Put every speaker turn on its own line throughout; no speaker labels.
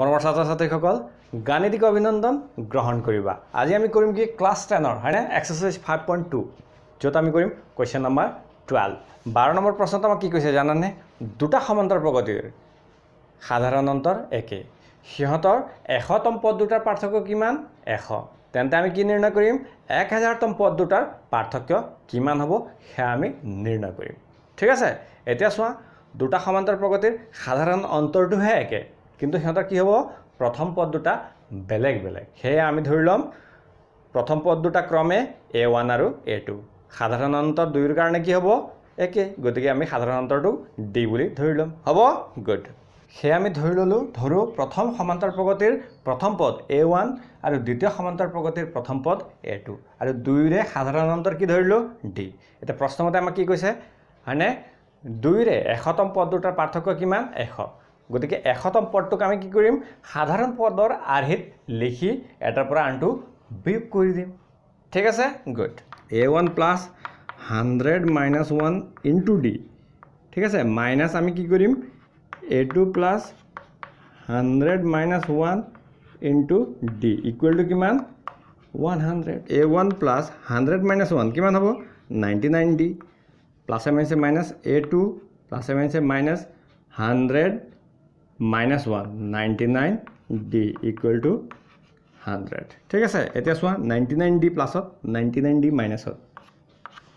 মৰমৰ ছাত্ৰ ছাত্ৰীসকল গাণিতিক অভিনন্দন গ্ৰহণ কৰিবা আজি আমি কৰিম কি ক্লাছ টেনৰ হয়নে এক্সাৰচাইজ ফাইভ পইণ্ট টু য'ত আমি কৰিম কুৱেশ্যন নম্বৰ টুৱেল্ভ বাৰ নম্বৰ প্ৰশ্নটো আমাক কি কৈছে জানানে দুটা সমান্তৰ প্ৰগতিৰ সাধাৰণ অন্তৰ একে সিহঁতৰ এশতম পদ দুটাৰ পাৰ্থক্য কিমান এশ তেন্তে আমি কি নিৰ্ণয় কৰিম এক হেজাৰতম পদ দুটাৰ পাৰ্থক্য কিমান হ'ব সেয়া আমি নিৰ্ণয় কৰিম ঠিক আছে এতিয়া চোৱা দুটা সমান্তৰ প্ৰগতিৰ সাধাৰণ অন্তৰটোহে একে কিন্তু সিহঁতৰ কি হ'ব প্ৰথম পদ দুটা বেলেগ বেলেগ সেয়ে আমি ধৰি ল'ম প্ৰথম পদ দুটা ক্ৰমে এ ওৱান আৰু এ টু সাধাৰণ অন্তৰ দুয়োৰ কাৰণে কি হ'ব একে গতিকে আমি সাধাৰণ অন্তৰটো ডি বুলি ধৰি ল'ম হ'ব গুড সেয়ে আমি ধৰি ল'লোঁ ধৰোঁ প্ৰথম সমান্তৰ প্ৰগতিৰ প্ৰথম পদ এ ওৱান আৰু দ্বিতীয় সমান্তৰ প্ৰগতিৰ প্ৰথম পদ এ টু আৰু দুয়োৰে সাধাৰণ অন্তৰ কি ধৰিলোঁ ডি এতিয়া প্ৰশ্নমতে আমাক কি কৈছে হয়নে দুয়োৰে এশতম পদ দুটাৰ পাৰ্থক্য কিমান এশ গতিকে এশতম পদটোক আমি কি কৰিম সাধাৰণ পদৰ আৰ্হিত লিখি এটাৰ পৰা আনটো বিয়োগ কৰি দিম ঠিক আছে good a one plus hundred minus one into d ঠিক আছে মাইনাছ আমি কি কৰিম a two plus hundred minus one into d equal to কিমান one hundred a one plus hundred minus one কিমান হ'ব নাইণ্টি নাইন ডি প্লাছে মাইনাছে মাইনাছ এ টু প্লাছে মাইনাছে minus hundred minus one ninety nine d equal to hundred ঠিক আছে এতিয়া চোৱা নাইণ্টি নাইন ডি প্লাছত নাইণ্টি নাইন ডি মাইনাছত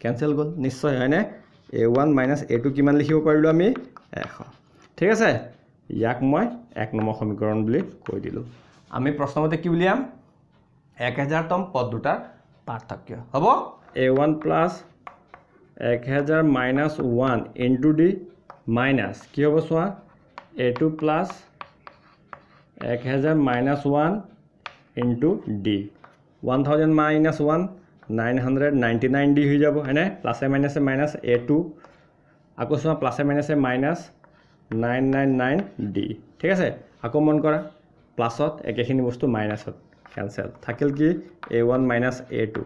কেঞ্চেল গ'ল নিশ্চয় হয়নে a one minus a two কিমান লিখিব পাৰিলোঁ আমি এশ ঠিক আছে ইয়াক মই এক নম্বৰ সমীকৰণ বুলি কৈ দিলোঁ আমি প্ৰশ্নমতে কি উলিয়াম এক হেজাৰতম পদ দুটাৰ পাৰ্থক্য হ'ব এ ওৱান প্লাছ এক হেজাৰ minus one into d minus কি হ'ব চোৱা এইটো প্লাছ এক হেজাৰ minus one into d one thousand minus one nine hundred ninety nine d হৈ যাব হয়নে প্লাছে মাইনাছে মাইনাছ এ টু আকৌ চোৱা প্লাছে মাইনাছে minus nine nine nine d ঠিক আছে আকৌ মন কৰা প্লাছত একেখিনি বস্তু মাইনাছত কেঞ্চেল থাকিল কি a one minus a two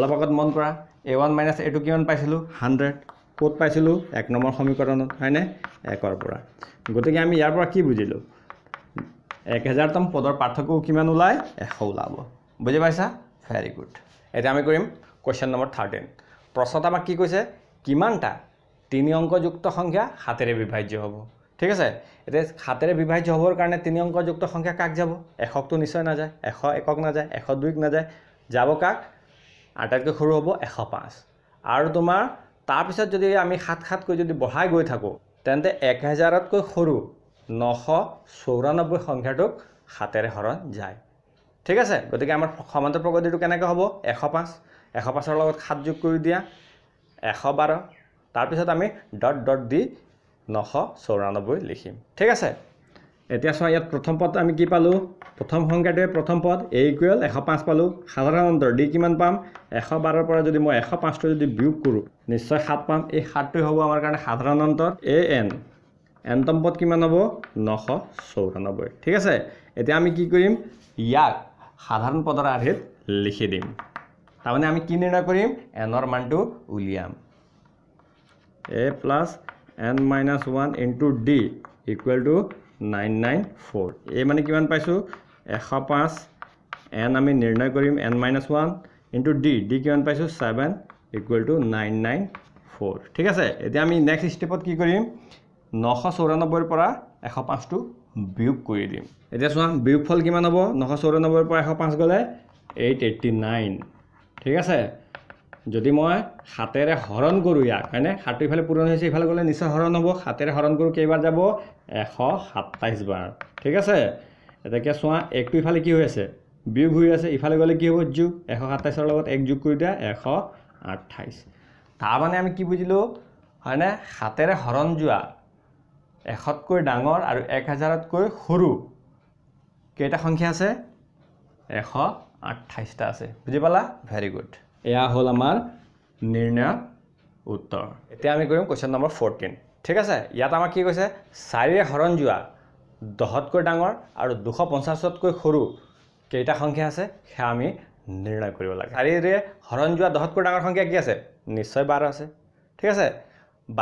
অলপ আগত মন কৰা a one minus a two কিমান পাইছিলোঁ হাণ্ড্ৰেড ক'ত পাইছিলোঁ এক নম্বৰ সমীকৰণত হয়নে একৰ পৰা গতিকে আমি ইয়াৰ পৰা কি বুজিলোঁ এক হেজাৰতম পদৰ পাৰ্থক্য কিমান ওলায় এশ ওলাব বুজি পাইছা ভেৰি গুড এতিয়া আমি কৰিম কুৱেশ্যন নম্বৰ থাৰ্টিন প্ৰশ্নত আমাক কি কৈছে কিমানটা তিনি অংকযুক্ত সংখ্যা হাতেৰে বিভাজ্য হ'ব ঠিক আছে এতিয়া হাতেৰে বিভাজ্য হ'বৰ কাৰণে তিনি অংকযুক্ত সংখ্যা কাক যাব এশকটো নিশ্চয় নাযায় এশ একক নাযায় এশ দুইক নাযায় যাব কাক আটাইতকৈ সৰু হ'ব এশ পাঁচ আৰু তোমাৰ তাৰপিছত যদি আমি সাত সাতকৈ যদি বঢ়াই গৈ থাকোঁ তেন্তে এক হেজাৰতকৈ সৰু নশ চৌৰানব্বৈ সংখ্যাটোক সাতেৰে হৰণ যায় ঠিক আছে গতিকে আমাৰ সমান্তৰ প্ৰগতিটো কেনেকৈ হ'ব এশ পাঁচ এশ পাঁচৰ লগত সাত যোগ কৰি দিয়া এশ বাৰ তাৰপিছত আমি ডট ডট দি নশ চৌৰানব্বৈ লিখিম ঠিক আছে এতিয়া চাওঁ ইয়াত প্ৰথম পদ আমি কি পালোঁ প্ৰথম সংখ্যাটোৱে প্ৰথম পদ এ ইকুৱেল এশ পাঁচ পালোঁ সাধাৰণ অন্তৰ ডি কিমান পাম এশ বাৰৰ পৰা যদি মই এশ পাঁচটো যদি বিয়োগ কৰোঁ নিশ্চয় সাত পাম এই সাতটোৱে হ'ব আমাৰ কাৰণে সাধাৰণ অন্তৰ এ এন এনতম পদ কিমান হ'ব নশ চৌৰান্নব্বৈ ঠিক আছে এতিয়া আমি কি কৰিম ইয়াক সাধাৰণ পদৰ আৰ্হিত লিখি দিম তাৰমানে আমি কি নিৰ্ণয় কৰিম এনৰ মানটো উলিয়াম a plus n minus one into d equal to nine nine four এই মানে কিমান পাইছোঁ এশ পাঁচ এন আমি নিৰ্ণয় কৰিম n minus one into d d কিমান পাইছোঁ seven equal to nine nine four ঠিক আছে এতিয়া আমি নেক্সট ষ্টেপত কি কৰিম নশ চৌৰান্নব্বৈৰ পৰা এশ পাঁচটো বিয়োগ কৰি দিম এতিয়া চোৱা বিয়োগ ফল কিমান হ'ব নশ চৌৰান্নব্বৈৰ পৰা এশ পাঁচ গ'লে এইট এইট্টি নাইন ঠিক আছে যদি মই হাতেৰে হৰণ কৰোঁ ইয়াক হয়নে সাতটো ইফালে পূৰণ হৈছে ইফালে গ'লে নিশ্চয় হৰণ হ'ব হাতেৰে হৰণ কৰোঁ কেইবাৰ যাব এশ সাতাইছ বাৰ ঠিক আছে এতিয়া চোৱা একটো ইফালে কি হৈ আছে বিয়োগ হৈ আছে ইফালে গ'লে কি হ'ব যোগ এশ সাতাইছৰ লগত এক যোগ কৰি দিয়া এশ আঠাইছ তাৰমানে আমি কি বুজিলোঁ হয়নে হাতেৰে হৰণ যোৱা এশতকৈ ডাঙৰ আৰু এক হাজাৰতকৈ সৰু কেইটা সংখ্যা আছে এশ আঠাইছটা আছে বুজি পালা ভেৰি গুড এয়া হ'ল আমাৰ নিৰ্ণয় উত্তৰ এতিয়া আমি কৰিম কুৱেশ্যন নম্বৰ ফৰ্টিন ঠিক আছে ইয়াত আমাক কি কৈছে চাৰিৰে হৰণ যোৱা দহতকৈ ডাঙৰ আৰু দুশ পঞ্চাছতকৈ সৰু কেইটা সংখ্যা আছে সেয়া আমি নিৰ্ণয় কৰিব লাগে চাৰিৰে হৰণ যোৱা দহতকৈ ডাঙৰ সংখ্যা কি আছে নিশ্চয় বাৰ আছে ঠিক আছে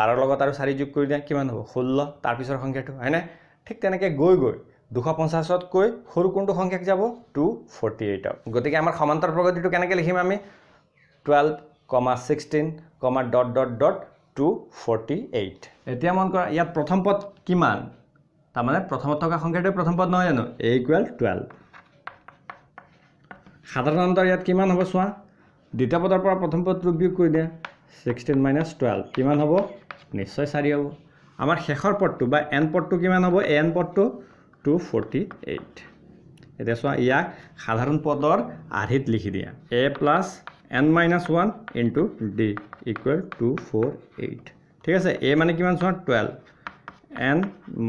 বাৰৰ লগত আৰু চাৰি যোগ কৰি দিয়া কিমান হ'ব ষোল্ল তাৰপিছৰ সংখ্যাটো হয়নে ঠিক তেনেকৈ গৈ গৈ দুশ পঞ্চাছতকৈ সৰু কোনটো সংখ্যাক যাব টু ফৰ্টি এইটক গতিকে আমাৰ সমান্তৰ প্ৰগতিটো কেনেকৈ লিখিম আমি twelve comma sixteen comma dot dot dot to forty eight এতিয়া মন কৰা ইয়াত প্ৰথম পদ কিমান তাৰমানে প্ৰথমত থকা সংখ্যাটোৱে প্ৰথম পদ নহয় জানো এ ইকুৱেল টুৱেলভ সাধাৰণতে ইয়াত কিমান হ'ব চোৱা দ্বিতীয় পদৰ পৰা প্ৰথম পদটো বিয়োগ কৰি দিয়া ছিক্সটিন মাইনাছ টুৱেলভ কিমান হ'ব নিশ্চয় চাৰি হ'ব আমাৰ শেষৰ পদটো বা এন পদটো কিমান হ'ব এন পদটো টু ফৰ্টি এইট এতিয়া চোৱা ইয়াক সাধাৰণ পদৰ আৰ্হিত লিখি দিয়া a plus n minus one into d equal two four eight ঠিক আছে এ মানে কিমান চোৱা twelve n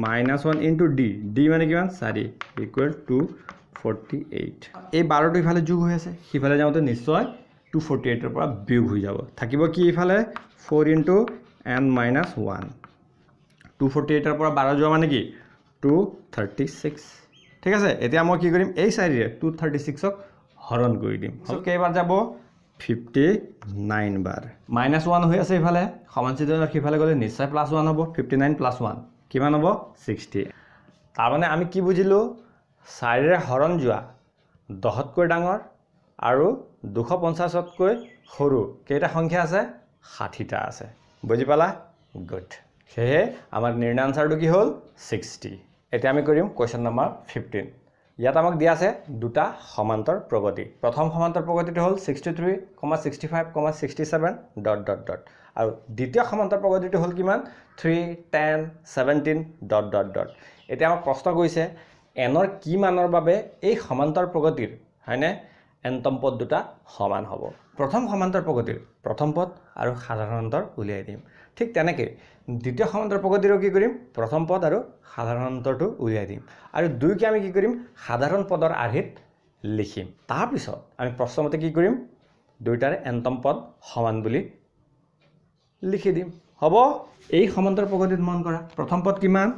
minus one into d d মানে কিমান চাৰি ইকুৱেল টু ফৰ্টি এইট এই বাৰটো ইফালে যোগ হৈ আছে সিফালে যাওঁতে নিশ্চয় টু ফৰ্টি এইটৰ পৰা বিয়োগ হৈ যাব থাকিব কি ইফালে four into n minus one two forty এইটৰ পৰা বাৰ যোৱা মানে কি টু থাৰ্টি ছিক্স ঠিক আছে এতিয়া মই কি কৰিম এই চাৰিৰে টু থাৰ্টি ছিক্সক হৰণ কৰি দিম কেইবাৰ যাব ফিফটি নাইন বাৰ মাইনাছ ওৱান হৈ আছে ইফালে সমান সমানচিত সিফালে গ'লে নিশ্চয় প্লাছ ওৱান হ'ব ফিফটি নাইন প্লাছ ওৱান কিমান হ'ব ছিক্সটি তাৰমানে আমি কি বুজিলোঁ চাৰিৰে হৰণ যোৱা দহতকৈ ডাঙৰ আৰু দুশ পঞ্চাছতকৈ সৰু কেইটা সংখ্যা আছে ষাঠিটা আছে বুজি পালা গুড সেয়েহে আমাৰ নিৰ্ণয় আঞ্চাৰটো কি হ'ল ছিক্সটি এতিয়া আমি কৰিম কুৱেশ্যন নম্বৰ ফিফটিন ইয়াত আমাক দিয়া আছে দুটা সমান্তৰ প্ৰগতি প্ৰথম সমান্তৰ প্ৰগতিটো হ'ল sixty three comma sixty five comma sixty seven dot dot dot আৰু দ্বিতীয় সমান্তৰ প্ৰগতিটো হ'ল কিমান three ten seventeen dot dot dot এতিয়া আমাক প্ৰশ্ন কৰিছে এনৰ কি মানৰ বাবে এই সমান্তৰ প্ৰগতিৰ হয়নে এণ্টম পদ দুটা সমান হ'ব প্ৰথম সমান্তৰ প্ৰগতিৰ প্ৰথম পদ আৰু সাধাৰণ অন্তৰ উলিয়াই দিম ঠিক তেনেকৈ দ্বিতীয় সমান্তৰ প্ৰগতিৰো কি কৰিম প্ৰথম পদ আৰু সাধাৰণ অন্তৰটো উলিয়াই দিম আৰু দুয়োকে আমি কি কৰিম সাধাৰণ পদৰ আৰ্হিত লিখিম তাৰপিছত আমি প্ৰশ্নমতে কি কৰিম দুয়োটাৰে এণ্টম পদ সমান বুলি লিখি দিম হ'ব এই সমান্তৰ প্ৰগতিত মন কৰা প্ৰথম পদ কিমান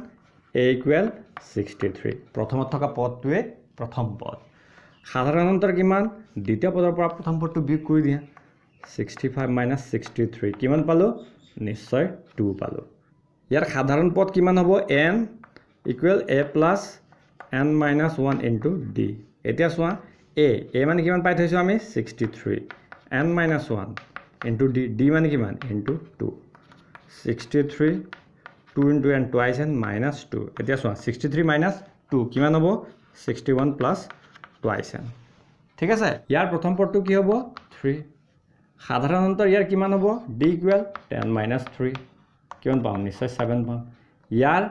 এ ইকুৱেল ছিক্সটি থ্ৰী প্ৰথমত থকা পদটোৱে প্ৰথম পদ সাধাৰণতে কিমান দ্বিতীয় পদৰ পৰা প্ৰথম পদটো বিয়োগ কৰি দিয়া sixty five minus sixty three কিমান পালোঁ নিশ্চয় টু পালোঁ ইয়াৰ সাধাৰণ পদ কিমান হ'ব n equal a plus n minus one into d এতিয়া চোৱা এ এ মানে কিমান পাই থৈছোঁ আমি sixty three n minus one into d d মানে কিমান into two sixty three two into n twice n minus two এতিয়া চোৱা ছিক্সটি থ্ৰী মাইনাছ টু কিমান হ'ব sixty one plus twice n ঠিক আছে ইয়াৰ প্ৰথম পদটো কি হ'ব থ্ৰী সাধাৰণতে ইয়াৰ কিমান হ'ব d equal ten minus three কিমান পাম নিশ্চয় ছেভেন পাম ইয়াৰ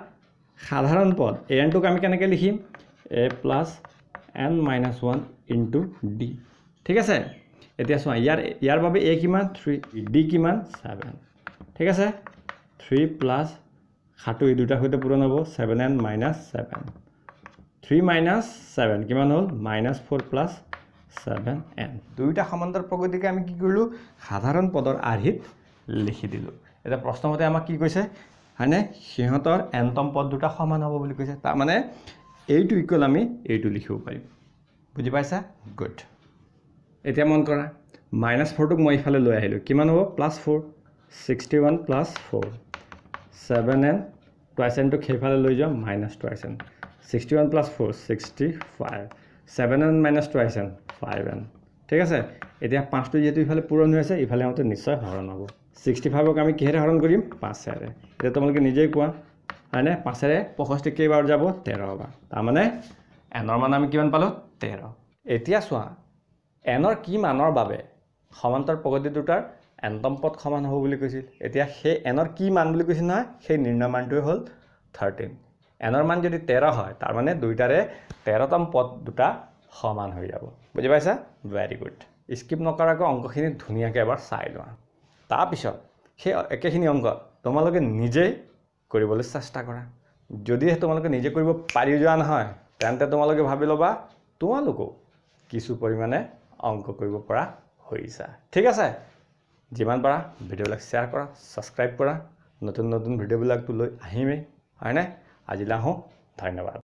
সাধাৰণ পদ এনটোক আমি কেনেকৈ লিখিম a plus n minus one into d ঠিক আছে এতিয়া চোৱা ইয়াৰ ইয়াৰ বাবে এ কিমান থ্ৰী ডি কিমান ছেভেন ঠিক আছে থ্ৰী প্লাছ সাতো এই দুটাৰ সৈতে পূৰণ হ'ব seven n minus seven 3 minus seven কিমান হ'ল minus four plus seven n দুয়োটা সমান্তৰ প্ৰগতিকে আমি কি কৰিলোঁ সাধাৰণ পদৰ আৰ্হিত লিখি দিলোঁ এতিয়া প্ৰশ্নমতে আমাক কি কৈছে হয়নে সিহঁতৰ এনতম পদ দুটা সমান হ'ব বুলি কৈছে তাৰমানে এইটো ইকুৱেল আমি এইটো লিখিব পাৰিম বুজি পাইছা গুড এতিয়া মন কৰা মাইনাছ ফ'ৰটোক মই ইফালে লৈ আহিলোঁ কিমান হ'ব plus four sixty one plus four seven n twice সেইফালে লৈ যাওঁ minus twice sixty one plus four sixty five seven n minus two আহিছে ফাইভ এন ঠিক আছে এতিয়া পাঁচটো যিহেতু ইফালে পূৰণ হৈ আছে ইফালে আহোঁতে নিশ্চয় হৰণ হ'ব ছিক্সটি ফাইভক আমি কিহেৰে হৰণ কৰিম পাঁচেৰে এতিয়া তোমালোকে নিজেই কোৱা হয়নে পাঁচেৰে পয়ষষ্ঠি কেইবাৰ যাব তেৰ তেৰবাৰ তাৰমানে এনৰ মান আমি কিমান পালোঁ তেৰ এতিয়া চোৱা এনৰ কি মানৰ বাবে সমান্তৰ প্ৰগতি দুটাৰ এণ্টম পদ সমান হ'ব বুলি কৈছিল এতিয়া সেই এনৰ কি মান বুলি কৈছিল নহয় সেই মানটোৱে হ'ল থাৰ্টিন এনৰ মান যদি তেৰ হয় তাৰমানে দুইটাৰে তেৰতম পদ দুটা সমান হৈ যাব বুজি পাইছা ভেৰি গুড স্কিপ নকৰাকৈ অংকখিনি ধুনীয়াকৈ এবাৰ চাই লোৱা তাৰপিছত সেই একেখিনি অংক তোমালোকে নিজেই কৰিবলৈ চেষ্টা কৰা যদিহে তোমালোকে নিজে কৰিব পাৰি যোৱা নহয় তেন্তে তোমালোকে ভাবি ল'বা তোমালোকো কিছু পৰিমাণে অংক কৰিব পৰা হৈছা ঠিক আছে যিমান পাৰা ভিডিঅ'বিলাক শ্বেয়াৰ কৰা ছাবস্ক্ৰাইব কৰা নতুন নতুন ভিডিঅ'বিলাকটো লৈ আহিমেই হয়নে Allí lajo,